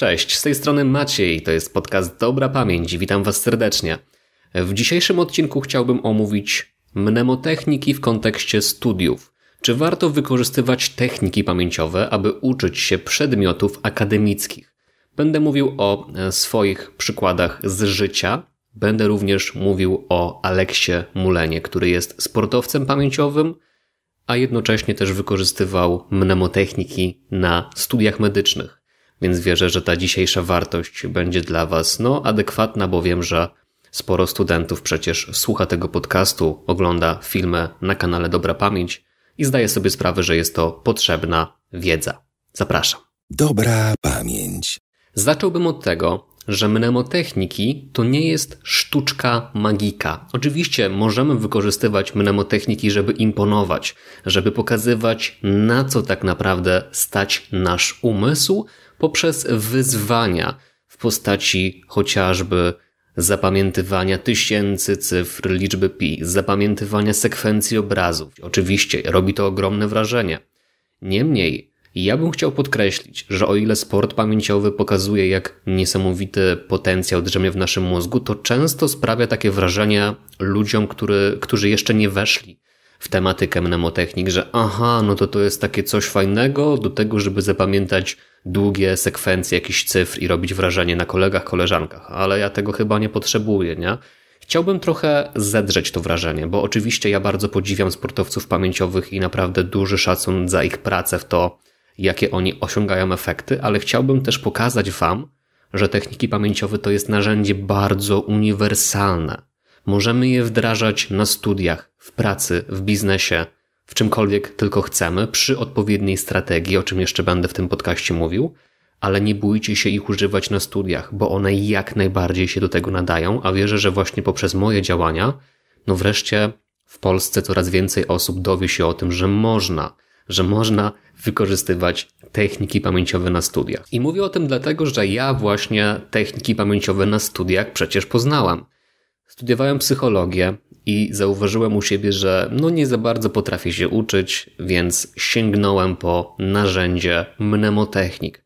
Cześć, z tej strony Maciej, to jest podcast Dobra Pamięć. Witam Was serdecznie. W dzisiejszym odcinku chciałbym omówić mnemotechniki w kontekście studiów. Czy warto wykorzystywać techniki pamięciowe, aby uczyć się przedmiotów akademickich? Będę mówił o e, swoich przykładach z życia. Będę również mówił o Aleksie Mulenie, który jest sportowcem pamięciowym, a jednocześnie też wykorzystywał mnemotechniki na studiach medycznych. Więc wierzę, że ta dzisiejsza wartość będzie dla Was no, adekwatna, bo wiem, że sporo studentów przecież słucha tego podcastu, ogląda filmy na kanale Dobra Pamięć i zdaje sobie sprawę, że jest to potrzebna wiedza. Zapraszam. Dobra pamięć. Zacząłbym od tego, że mnemotechniki to nie jest sztuczka magika. Oczywiście możemy wykorzystywać mnemotechniki, żeby imponować, żeby pokazywać, na co tak naprawdę stać nasz umysł, poprzez wyzwania w postaci chociażby zapamiętywania tysięcy cyfr liczby pi, zapamiętywania sekwencji obrazów. Oczywiście robi to ogromne wrażenie. Niemniej, ja bym chciał podkreślić, że o ile sport pamięciowy pokazuje, jak niesamowity potencjał drzemie w naszym mózgu, to często sprawia takie wrażenia ludziom, który, którzy jeszcze nie weszli w tematykę mnemotechnik, że aha, no to to jest takie coś fajnego do tego, żeby zapamiętać długie sekwencje jakichś cyfr i robić wrażenie na kolegach, koleżankach, ale ja tego chyba nie potrzebuję, nie? Chciałbym trochę zedrzeć to wrażenie, bo oczywiście ja bardzo podziwiam sportowców pamięciowych i naprawdę duży szacun za ich pracę w to, jakie oni osiągają efekty, ale chciałbym też pokazać Wam, że techniki pamięciowe to jest narzędzie bardzo uniwersalne. Możemy je wdrażać na studiach, w pracy, w biznesie, w czymkolwiek tylko chcemy, przy odpowiedniej strategii, o czym jeszcze będę w tym podcaście mówił, ale nie bójcie się ich używać na studiach, bo one jak najbardziej się do tego nadają, a wierzę, że właśnie poprzez moje działania, no wreszcie w Polsce coraz więcej osób dowie się o tym, że można, że można wykorzystywać techniki pamięciowe na studiach. I mówię o tym dlatego, że ja właśnie techniki pamięciowe na studiach przecież poznałam. Studiowałem psychologię i zauważyłem u siebie, że no nie za bardzo potrafię się uczyć, więc sięgnąłem po narzędzie mnemotechnik.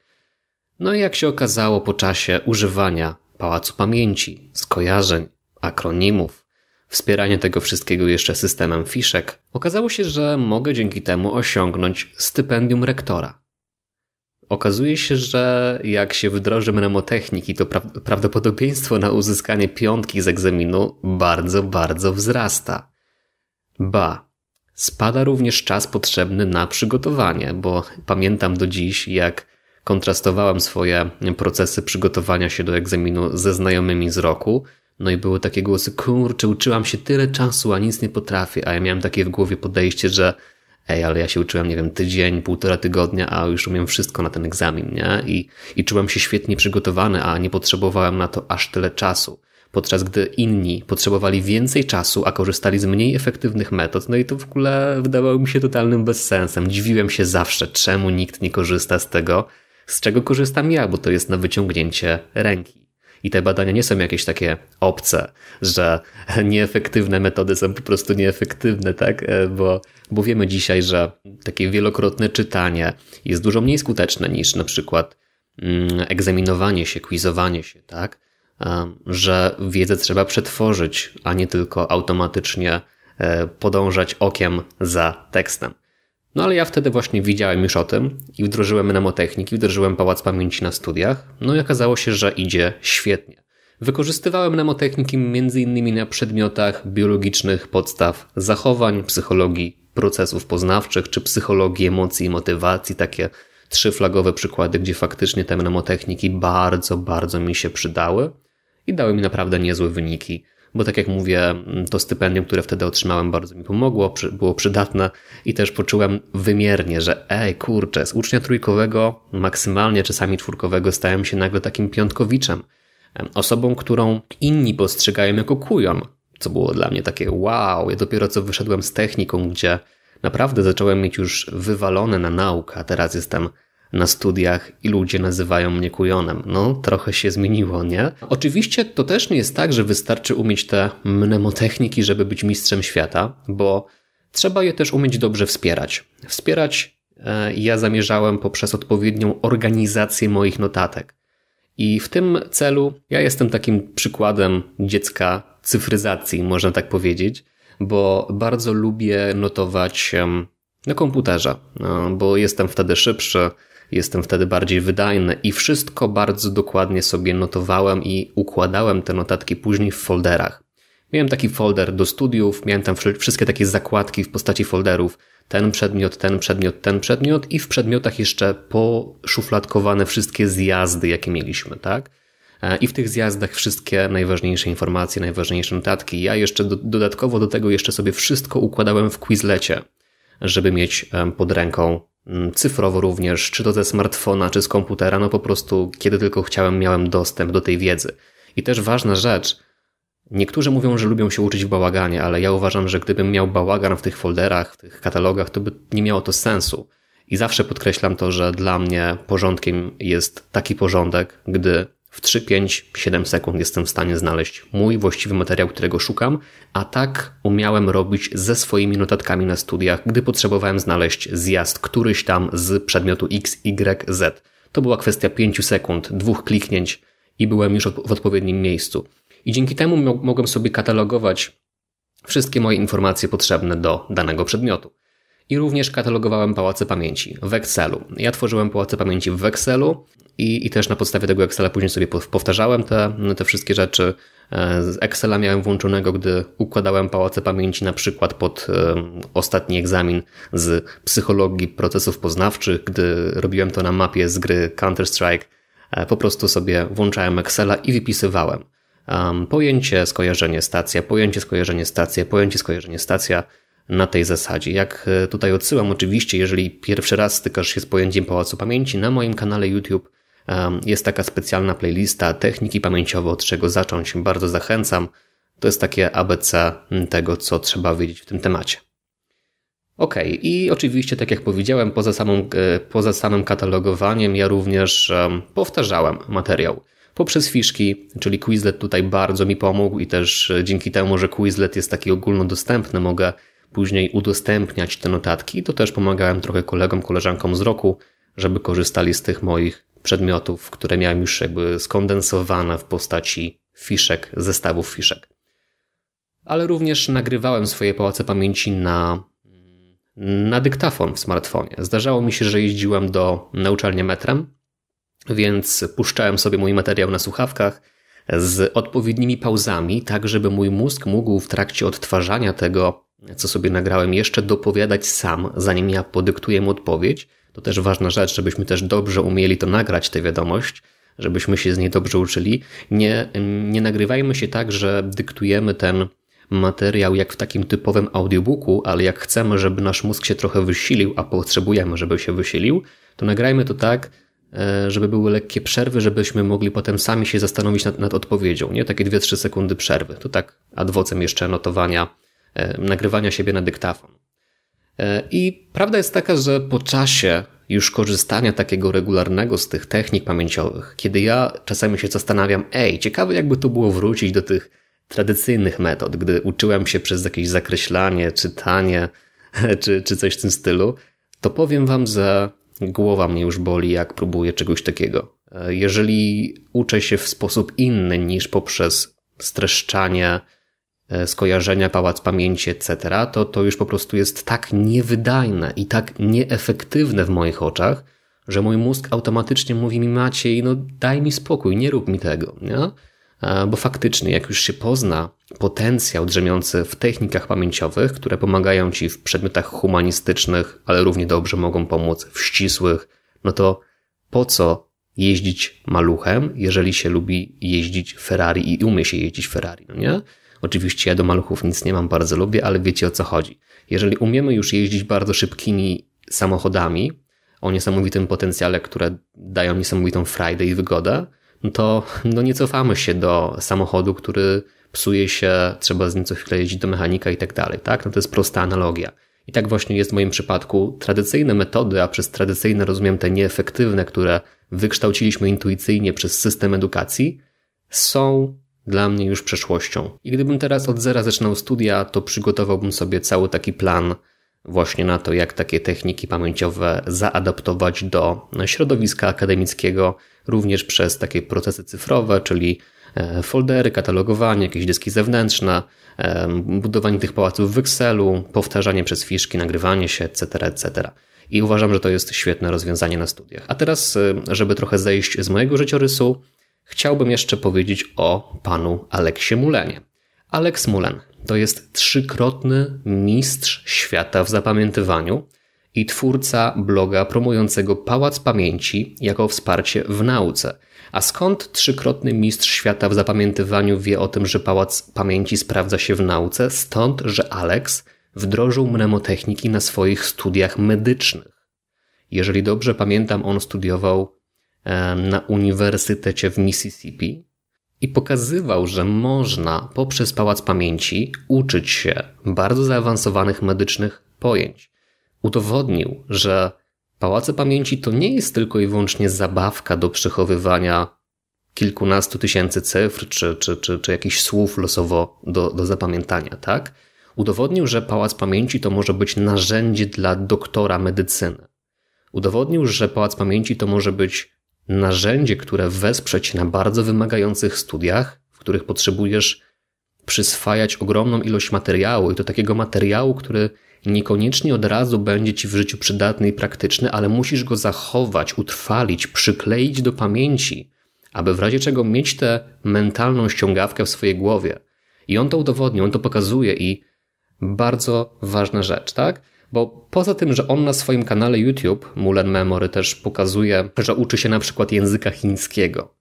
No i jak się okazało po czasie używania pałacu pamięci, skojarzeń, akronimów, wspierania tego wszystkiego jeszcze systemem fiszek, okazało się, że mogę dzięki temu osiągnąć stypendium rektora. Okazuje się, że jak się wdroży mnemotechniki, to pra prawdopodobieństwo na uzyskanie piątki z egzaminu bardzo, bardzo wzrasta. Ba, spada również czas potrzebny na przygotowanie, bo pamiętam do dziś, jak kontrastowałem swoje procesy przygotowania się do egzaminu ze znajomymi z roku. No i były takie głosy, kurczę, uczyłam się tyle czasu, a nic nie potrafię, a ja miałem takie w głowie podejście, że ej, ale ja się uczyłem, nie wiem, tydzień, półtora tygodnia, a już umiem wszystko na ten egzamin, nie? I, i czułem się świetnie przygotowany, a nie potrzebowałem na to aż tyle czasu. Podczas gdy inni potrzebowali więcej czasu, a korzystali z mniej efektywnych metod, no i to w ogóle wydawało mi się totalnym bezsensem. Dziwiłem się zawsze, czemu nikt nie korzysta z tego, z czego korzystam ja, bo to jest na wyciągnięcie ręki. I te badania nie są jakieś takie obce, że nieefektywne metody są po prostu nieefektywne, tak? E, bo, bo wiemy dzisiaj, że takie wielokrotne czytanie jest dużo mniej skuteczne niż na przykład mm, egzaminowanie się, quizowanie się, tak? E, że wiedzę trzeba przetworzyć, a nie tylko automatycznie e, podążać okiem za tekstem. No ale ja wtedy właśnie widziałem już o tym i wdrożyłem mnemotechniki, wdrożyłem Pałac Pamięci na studiach, no i okazało się, że idzie świetnie. Wykorzystywałem mnemotechniki m.in. na przedmiotach biologicznych podstaw zachowań, psychologii procesów poznawczych, czy psychologii emocji i motywacji, takie trzy flagowe przykłady, gdzie faktycznie te mnemotechniki bardzo, bardzo mi się przydały i dały mi naprawdę niezłe wyniki bo tak jak mówię, to stypendium, które wtedy otrzymałem, bardzo mi pomogło, było przydatne i też poczułem wymiernie, że ej, kurczę, z ucznia trójkowego, maksymalnie czasami czwórkowego, stałem się nagle takim piątkowiczem. Osobą, którą inni postrzegają jako kujon, co było dla mnie takie wow, ja dopiero co wyszedłem z techniką, gdzie naprawdę zacząłem mieć już wywalone na naukę, a teraz jestem na studiach i ludzie nazywają mnie kujonem. No, trochę się zmieniło, nie? Oczywiście to też nie jest tak, że wystarczy umieć te mnemotechniki, żeby być mistrzem świata, bo trzeba je też umieć dobrze wspierać. Wspierać e, ja zamierzałem poprzez odpowiednią organizację moich notatek. I w tym celu ja jestem takim przykładem dziecka cyfryzacji, można tak powiedzieć, bo bardzo lubię notować na komputerze, e, bo jestem wtedy szybszy, jestem wtedy bardziej wydajny i wszystko bardzo dokładnie sobie notowałem i układałem te notatki później w folderach. Miałem taki folder do studiów, miałem tam wszystkie takie zakładki w postaci folderów. Ten przedmiot, ten przedmiot, ten przedmiot i w przedmiotach jeszcze poszufladkowane wszystkie zjazdy, jakie mieliśmy, tak? E, I w tych zjazdach wszystkie najważniejsze informacje, najważniejsze notatki. Ja jeszcze do, dodatkowo do tego jeszcze sobie wszystko układałem w Quizlecie, żeby mieć pod ręką Mm, cyfrowo również, czy to ze smartfona, czy z komputera, no po prostu kiedy tylko chciałem, miałem dostęp do tej wiedzy. I też ważna rzecz, niektórzy mówią, że lubią się uczyć w bałaganie, ale ja uważam, że gdybym miał bałagan w tych folderach, w tych katalogach, to by nie miało to sensu. I zawsze podkreślam to, że dla mnie porządkiem jest taki porządek, gdy w 3-5-7 sekund jestem w stanie znaleźć mój właściwy materiał, którego szukam, a tak umiałem robić ze swoimi notatkami na studiach, gdy potrzebowałem znaleźć zjazd któryś tam z przedmiotu X, Y, Z. To była kwestia 5 sekund, dwóch kliknięć i byłem już w odpowiednim miejscu. I dzięki temu mogłem sobie katalogować wszystkie moje informacje potrzebne do danego przedmiotu i również katalogowałem pałace pamięci w Excelu. Ja tworzyłem pałace pamięci w Excelu i, i też na podstawie tego Excela później sobie powtarzałem te, te wszystkie rzeczy. E, z Excela miałem włączonego, gdy układałem pałace pamięci na przykład pod e, ostatni egzamin z psychologii procesów poznawczych, gdy robiłem to na mapie z gry Counter-Strike. E, po prostu sobie włączałem Excela i wypisywałem. Um, pojęcie, skojarzenie, stacja, pojęcie, skojarzenie, stacja, pojęcie, skojarzenie, stacja na tej zasadzie. Jak e, tutaj odsyłam, oczywiście, jeżeli pierwszy raz stykasz się z pojęciem Pałacu Pamięci, na moim kanale YouTube jest taka specjalna playlista techniki pamięciowe, od czego zacząć. Bardzo zachęcam. To jest takie ABC tego, co trzeba wiedzieć w tym temacie. Ok, i oczywiście, tak jak powiedziałem, poza, samą, e, poza samym katalogowaniem, ja również powtarzałem materiał poprzez fiszki, czyli Quizlet tutaj bardzo mi pomógł i też e, dzięki temu, że Quizlet jest taki ogólnodostępny, mogę później udostępniać te notatki, to też pomagałem trochę kolegom, koleżankom z roku, żeby korzystali z tych moich przedmiotów, które miałem już jakby skondensowane w postaci fiszek, zestawów fiszek. Ale również nagrywałem swoje pałace pamięci na, na dyktafon w smartfonie. Zdarzało mi się, że jeździłem do nauczalnia metrem, więc puszczałem sobie mój materiał na słuchawkach z odpowiednimi pauzami, tak żeby mój mózg mógł w trakcie odtwarzania tego co sobie nagrałem, jeszcze dopowiadać sam, zanim ja podyktuję mu odpowiedź. To też ważna rzecz, żebyśmy też dobrze umieli to nagrać, tę wiadomość, żebyśmy się z niej dobrze uczyli. Nie, nie nagrywajmy się tak, że dyktujemy ten materiał jak w takim typowym audiobooku, ale jak chcemy, żeby nasz mózg się trochę wysilił, a potrzebujemy, żeby się wysilił, to nagrajmy to tak, e, żeby były lekkie przerwy, żebyśmy mogli potem sami się zastanowić nad, nad odpowiedzią, nie? Takie 2-3 sekundy przerwy. To tak ad vocem jeszcze notowania E, nagrywania siebie na dyktafon. E, I prawda jest taka, że po czasie już korzystania takiego regularnego z tych technik pamięciowych, kiedy ja czasami się zastanawiam, ej, ciekawe jakby to było wrócić do tych tradycyjnych metod, gdy uczyłem się przez jakieś zakreślanie, czytanie czy, czy coś w tym stylu, to powiem wam, że głowa mnie już boli, jak próbuję czegoś takiego. E, jeżeli uczę się w sposób inny niż poprzez streszczanie, E, skojarzenia, pałac pamięci, etc., to to już po prostu jest tak niewydajne i tak nieefektywne w moich oczach, że mój mózg automatycznie mówi mi Maciej, no daj mi spokój, nie rób mi tego, nie? E, bo faktycznie, jak już się pozna potencjał drzemiący w technikach pamięciowych, które pomagają ci w przedmiotach humanistycznych, ale równie dobrze mogą pomóc w ścisłych, no to po co jeździć maluchem, jeżeli się lubi jeździć Ferrari i umie się jeździć Ferrari, no nie? Oczywiście ja do maluchów nic nie mam, bardzo lubię, ale wiecie o co chodzi. Jeżeli umiemy już jeździć bardzo szybkimi samochodami o niesamowitym potencjale, które dają niesamowitą frajdę i wygodę, no to no nie cofamy się do samochodu, który psuje się, trzeba z nim co chwilę jeździć do mechanika i tak dalej. Tak? No to jest prosta analogia. I tak właśnie jest w moim przypadku. Tradycyjne metody, a przez tradycyjne rozumiem te nieefektywne, które wykształciliśmy intuicyjnie przez system edukacji, są dla mnie już przeszłością. I gdybym teraz od zera zaczynał studia, to przygotowałbym sobie cały taki plan właśnie na to, jak takie techniki pamięciowe zaadaptować do środowiska akademickiego, również przez takie procesy cyfrowe, czyli e, foldery, katalogowanie, jakieś dyski zewnętrzne, e, budowanie tych pałaców w Excelu, powtarzanie przez fiszki, nagrywanie się, etc., etc. I uważam, że to jest świetne rozwiązanie na studiach. A teraz, e, żeby trochę zejść z mojego życiorysu, chciałbym jeszcze powiedzieć o panu Aleksie Mulenie. Aleks Mulen to jest trzykrotny mistrz świata w zapamiętywaniu i twórca bloga promującego Pałac Pamięci jako wsparcie w nauce. A skąd trzykrotny mistrz świata w zapamiętywaniu wie o tym, że Pałac Pamięci sprawdza się w nauce? Stąd, że Aleks wdrożył mnemotechniki na swoich studiach medycznych. Jeżeli dobrze pamiętam, on studiował na Uniwersytecie w Mississippi i pokazywał, że można poprzez Pałac Pamięci uczyć się bardzo zaawansowanych medycznych pojęć. Udowodnił, że Pałace Pamięci to nie jest tylko i wyłącznie zabawka do przechowywania kilkunastu tysięcy cyfr czy, czy, czy, czy jakichś słów losowo do, do zapamiętania, tak? Udowodnił, że Pałac Pamięci to może być narzędzie dla doktora medycyny. Udowodnił, że Pałac Pamięci to może być narzędzie, które wesprze cię na bardzo wymagających studiach, w których potrzebujesz przyswajać ogromną ilość materiału i to takiego materiału, który niekoniecznie od razu będzie ci w życiu przydatny i praktyczny, ale musisz go zachować, utrwalić, przykleić do pamięci, aby w razie czego mieć tę mentalną ściągawkę w swojej głowie. I on to udowodnił, on to pokazuje i bardzo ważna rzecz, tak? Bo poza tym, że on na swoim kanale YouTube, Mullen Memory, też pokazuje, że uczy się na przykład języka chińskiego,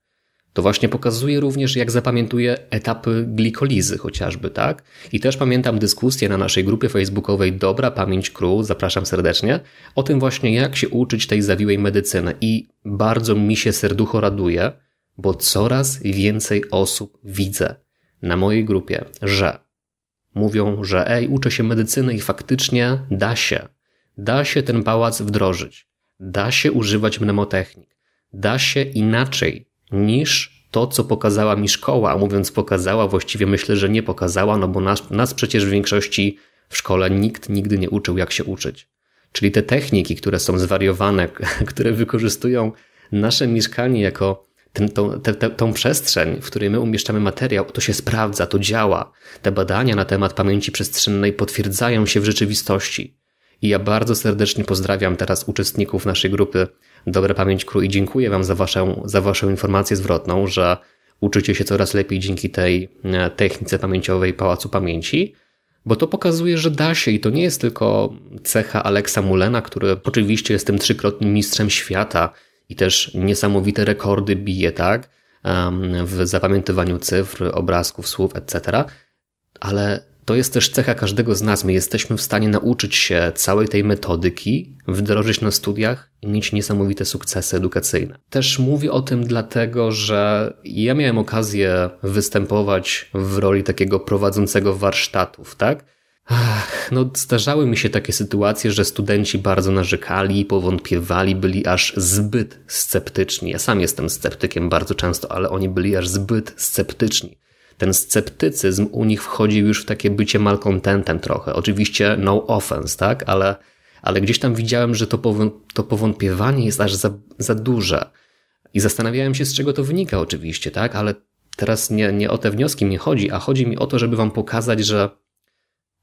to właśnie pokazuje również, jak zapamiętuje etapy glikolizy chociażby, tak? I też pamiętam dyskusję na naszej grupie facebookowej Dobra Pamięć Crew, zapraszam serdecznie, o tym właśnie, jak się uczyć tej zawiłej medycyny. I bardzo mi się serducho raduje, bo coraz więcej osób widzę na mojej grupie, że Mówią, że ej, uczę się medycyny i faktycznie da się. Da się ten pałac wdrożyć. Da się używać mnemotechnik. Da się inaczej niż to, co pokazała mi szkoła, a mówiąc pokazała, właściwie myślę, że nie pokazała, no bo nas, nas przecież w większości w szkole nikt nigdy nie uczył, jak się uczyć. Czyli te techniki, które są zwariowane, które wykorzystują nasze mieszkanie jako tym, tą, te, te, tą przestrzeń, w której my umieszczamy materiał, to się sprawdza, to działa. Te badania na temat pamięci przestrzennej potwierdzają się w rzeczywistości. I ja bardzo serdecznie pozdrawiam teraz uczestników naszej grupy Dobra Pamięć kru i dziękuję Wam za Waszą, za waszą informację zwrotną, że uczycie się coraz lepiej dzięki tej e, technice pamięciowej Pałacu Pamięci, bo to pokazuje, że da się i to nie jest tylko cecha Aleksa Mulena, który oczywiście jest tym trzykrotnym mistrzem świata i też niesamowite rekordy bije, tak? W zapamiętywaniu cyfr, obrazków, słów, etc. Ale to jest też cecha każdego z nas. My jesteśmy w stanie nauczyć się całej tej metodyki, wdrożyć na studiach i mieć niesamowite sukcesy edukacyjne. Też mówię o tym dlatego, że ja miałem okazję występować w roli takiego prowadzącego warsztatów, tak? Ach, no zdarzały mi się takie sytuacje, że studenci bardzo narzekali, powątpiewali, byli aż zbyt sceptyczni. Ja sam jestem sceptykiem bardzo często, ale oni byli aż zbyt sceptyczni. Ten sceptycyzm u nich wchodził już w takie bycie malkontentem trochę. Oczywiście no offense, tak? Ale, ale gdzieś tam widziałem, że to, pową to powątpiewanie jest aż za, za duże. I zastanawiałem się, z czego to wynika oczywiście, tak? Ale teraz nie, nie o te wnioski mi chodzi, a chodzi mi o to, żeby wam pokazać, że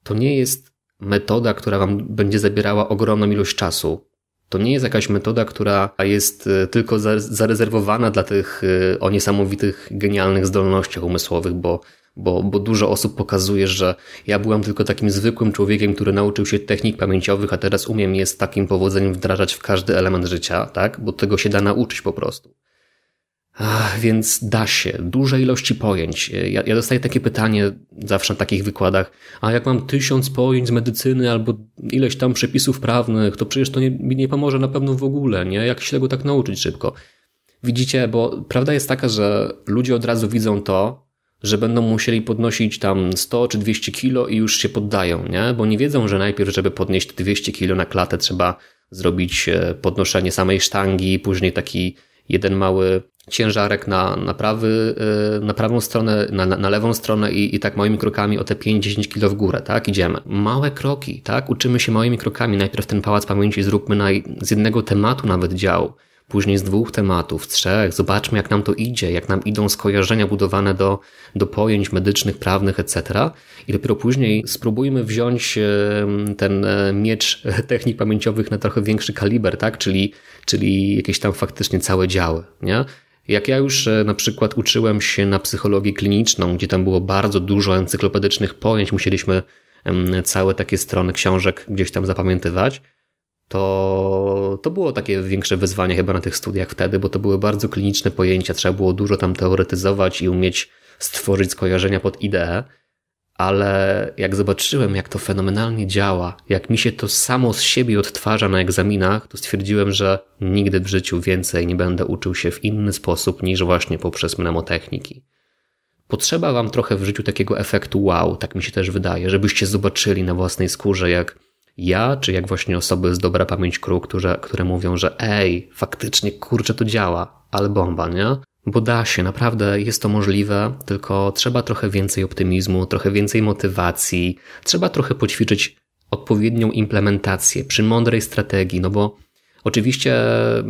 to nie jest metoda, która Wam będzie zabierała ogromną ilość czasu. To nie jest jakaś metoda, która jest e, tylko zarezerwowana dla tych e, o niesamowitych, genialnych zdolnościach umysłowych, bo, bo, bo dużo osób pokazuje, że ja byłam tylko takim zwykłym człowiekiem, który nauczył się technik pamięciowych, a teraz umiem je z takim powodzeniem wdrażać w każdy element życia, tak? bo tego się da nauczyć po prostu. Ach, więc da się, duże ilości pojęć. E, ja, ja, dostaję takie pytanie zawsze na takich wykładach, a jak mam tysiąc pojęć z medycyny albo ileś tam przepisów prawnych, to przecież to nie, mi nie pomoże na pewno w ogóle, nie? Jak się tego tak nauczyć szybko? Widzicie, bo prawda jest taka, że ludzie od razu widzą to, że będą musieli podnosić tam 100 czy 200 kilo i już się poddają, nie? Bo nie wiedzą, że najpierw, żeby podnieść 200 kilo na klatę, trzeba zrobić e, podnoszenie samej sztangi, później taki jeden mały ciężarek na, na, prawy, y, na prawą stronę, na, na lewą stronę i, i tak moimi krokami o te 5-10 kilo w górę, tak, idziemy. Małe kroki, tak, uczymy się moimi krokami. Najpierw ten Pałac Pamięci zróbmy z jednego tematu nawet dział, później z dwóch tematów, z trzech. Zobaczmy, jak nam to idzie, jak nam idą skojarzenia budowane do, do pojęć medycznych, prawnych, etc. I dopiero później spróbujmy wziąć y, ten e, miecz technik pamięciowych na trochę większy kaliber, tak, czyli, czyli jakieś tam faktycznie całe działy, nie? Jak ja już e, na przykład uczyłem się na psychologii kliniczną, gdzie tam było bardzo dużo encyklopedycznych pojęć, musieliśmy całe takie strony książek gdzieś tam zapamiętywać, to, to było takie większe wyzwanie chyba na tych studiach wtedy, bo to były bardzo kliniczne pojęcia, trzeba było dużo tam teoretyzować i umieć stworzyć skojarzenia pod ideę ale jak zobaczyłem, jak to fenomenalnie działa, jak mi się to samo z siebie odtwarza na egzaminach, to stwierdziłem, że nigdy w życiu więcej nie będę uczył się w inny sposób niż właśnie poprzez mnemotechniki. Potrzeba Wam trochę w życiu takiego efektu wow, tak mi się też wydaje, żebyście zobaczyli na własnej skórze, jak ja, czy jak właśnie osoby z dobra pamięć kruk, które, które mówią, że ej, faktycznie kurczę to działa, ale bomba, nie? Bo da się, naprawdę jest to możliwe, tylko trzeba trochę więcej optymizmu, trochę więcej motywacji, trzeba trochę poćwiczyć odpowiednią implementację przy mądrej strategii, no bo oczywiście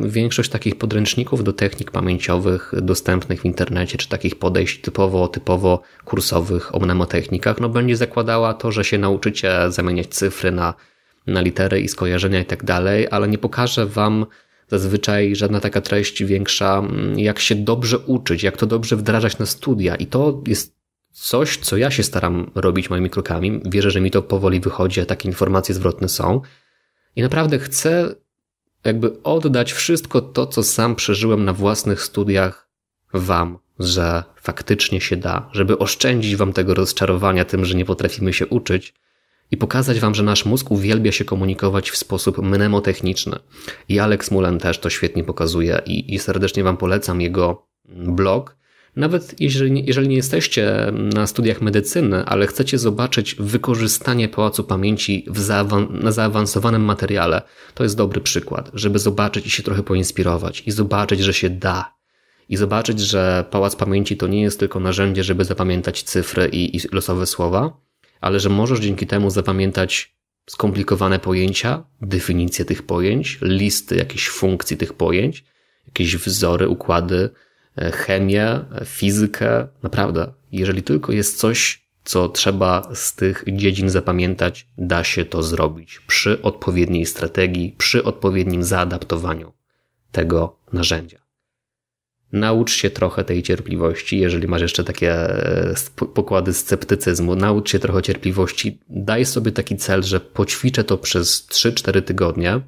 większość takich podręczników do technik pamięciowych dostępnych w internecie, czy takich podejść typowo, typowo kursowych o mnemotechnikach, no będzie zakładała to, że się nauczycie zamieniać cyfry na, na litery i skojarzenia i tak dalej, ale nie pokażę wam zazwyczaj żadna taka treść większa, mm, jak się dobrze uczyć, jak to dobrze wdrażać na studia. I to jest coś, co ja się staram robić moimi krokami. Wierzę, że mi to powoli wychodzi, a takie informacje zwrotne są. I naprawdę chcę jakby oddać wszystko to, co sam przeżyłem na własnych studiach Wam, że faktycznie się da, żeby oszczędzić Wam tego rozczarowania tym, że nie potrafimy się uczyć i pokazać Wam, że nasz mózg uwielbia się komunikować w sposób mnemotechniczny. I Alex Mullen też to świetnie pokazuje i, i serdecznie Wam polecam jego blog. Nawet jeżeli, jeżeli nie jesteście na studiach medycyny, ale chcecie zobaczyć wykorzystanie Pałacu Pamięci zaawan na zaawansowanym materiale, to jest dobry przykład, żeby zobaczyć i się trochę poinspirować i zobaczyć, że się da, i zobaczyć, że Pałac Pamięci to nie jest tylko narzędzie, żeby zapamiętać cyfry i, i, losowe słowa, ale że możesz dzięki temu zapamiętać skomplikowane pojęcia, definicje tych pojęć, listy jakichś funkcji tych pojęć, jakieś wzory, układy, e, chemię, e, fizykę. Naprawdę, jeżeli tylko jest coś, co trzeba z tych dziedzin zapamiętać, da się to zrobić przy odpowiedniej strategii, przy odpowiednim zaadaptowaniu tego narzędzia. Naucz się trochę tej cierpliwości, jeżeli masz jeszcze takie e, pokłady sceptycyzmu. Naucz się trochę cierpliwości. Daj sobie taki cel, że poćwiczę to przez 3-4 tygodnie,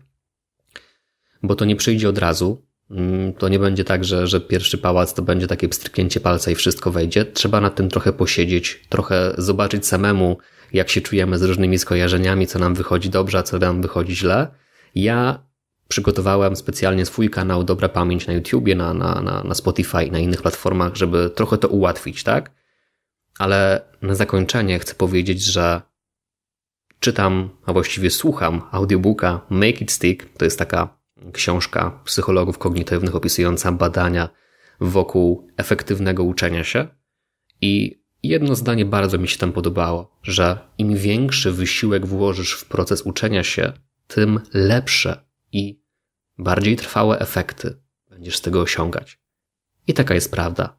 bo to nie przyjdzie od razu. Mm, to nie będzie tak, że, że pierwszy pałac to będzie takie pstryknięcie palca i wszystko wejdzie. Trzeba nad tym trochę posiedzieć, trochę zobaczyć samemu, jak się czujemy z różnymi skojarzeniami, co nam wychodzi dobrze, a co nam wychodzi źle. Ja przygotowałem specjalnie swój kanał Dobra Pamięć na YouTubie, na, na, na, na Spotify i na innych platformach, żeby trochę to ułatwić, tak? Ale na zakończenie chcę powiedzieć, że czytam, a właściwie słucham audiobooka Make It Stick. To jest taka książka psychologów kognitywnych opisująca badania wokół efektywnego uczenia się. I jedno zdanie bardzo mi się tam podobało, że im większy wysiłek włożysz w proces uczenia się, tym lepsze i bardziej trwałe efekty będziesz z tego osiągać. I taka jest prawda.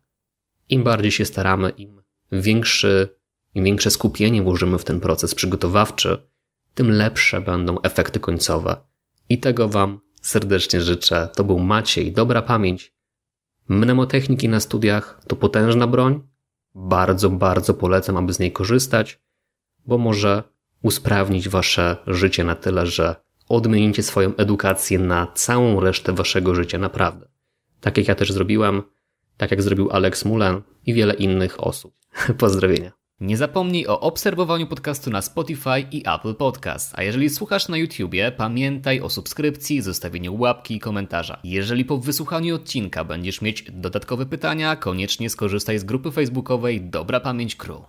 Im bardziej się staramy, im, większy, im większe skupienie włożymy w ten proces przygotowawczy, tym lepsze będą efekty końcowe. I tego Wam serdecznie życzę. To był Maciej, dobra pamięć. Mnemotechniki na studiach to potężna broń. Bardzo, bardzo polecam, aby z niej korzystać, bo może usprawnić Wasze życie na tyle, że odmienicie swoją edukację na całą resztę waszego życia naprawdę. Tak jak ja też zrobiłam, tak jak zrobił Alex Mulan i wiele innych osób. Pozdrowienia. Nie zapomnij o obserwowaniu podcastu na Spotify i Apple Podcast. A jeżeli słuchasz na YouTubie, pamiętaj o subskrypcji, zostawieniu łapki i komentarza. Jeżeli po wysłuchaniu odcinka będziesz mieć dodatkowe pytania, koniecznie skorzystaj z grupy facebookowej Dobra Pamięć Crew.